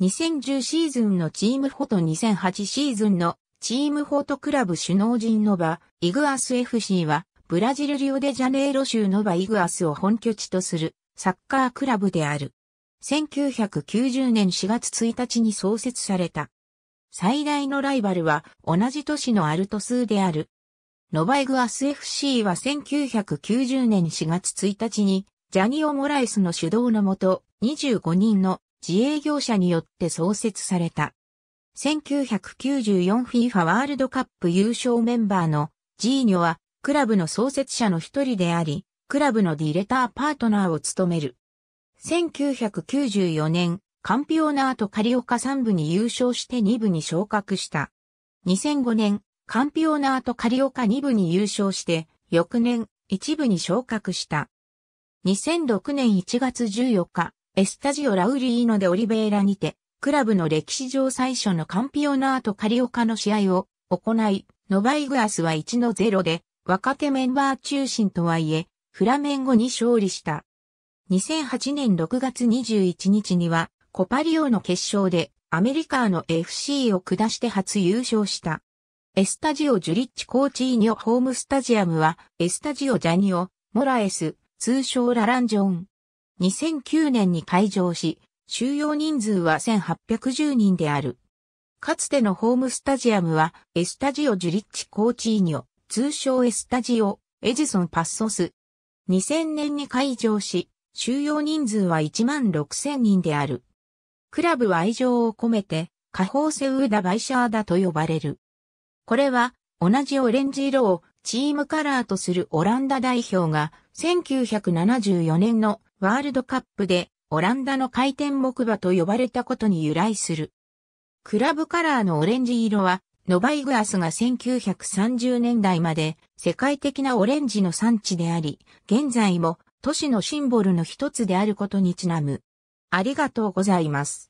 2010シーズンのチームフォト2008シーズンのチームフォトクラブ首脳陣の場、イグアス FC は、ブラジルリオデジャネイロ州の場イグアスを本拠地とするサッカークラブである。1990年4月1日に創設された。最大のライバルは同じ都市のアルトスーである。ノバイグアス FC は1990年4月1日にジャニオ・モライスの主導のもと25人の自営業者によって創設された。1994 FIFA ワールドカップ優勝メンバーのジーニョはクラブの創設者の一人であり、クラブのディレターパートナーを務める。1994年、カンピオナーとカリオカ3部に優勝して2部に昇格した。2005年、カンピオナーとカリオカ2部に優勝して、翌年、1部に昇格した。2006年1月14日、エスタジオ・ラウリーノ・でオリベーラにて、クラブの歴史上最初のカンピオナート・カリオカの試合を行い、ノバイグアスは1の0で、若手メンバー中心とはいえ、フラメンゴに勝利した。2008年6月21日には、コパリオの決勝で、アメリカの FC を下して初優勝した。エスタジオ・ジュリッチ・コーチーニョ・ホームスタジアムは、エスタジオ・ジャニオ・モラエス、通称ラランジョン、2009年に開場し、収容人数は1810人である。かつてのホームスタジアムは、エスタジオ・ジュリッチ・コーチーニョ、通称エスタジオ、エジソン・パッソス。2000年に開場し、収容人数は1万6000人である。クラブは愛情を込めて、カホーセウーダ・バイシャーダと呼ばれる。これは、同じオレンジ色をチームカラーとするオランダ代表が1974年のワールドカップでオランダの回転木馬と呼ばれたことに由来する。クラブカラーのオレンジ色は、ノバイグアスが1930年代まで世界的なオレンジの産地であり、現在も都市のシンボルの一つであることにちなむ。ありがとうございます。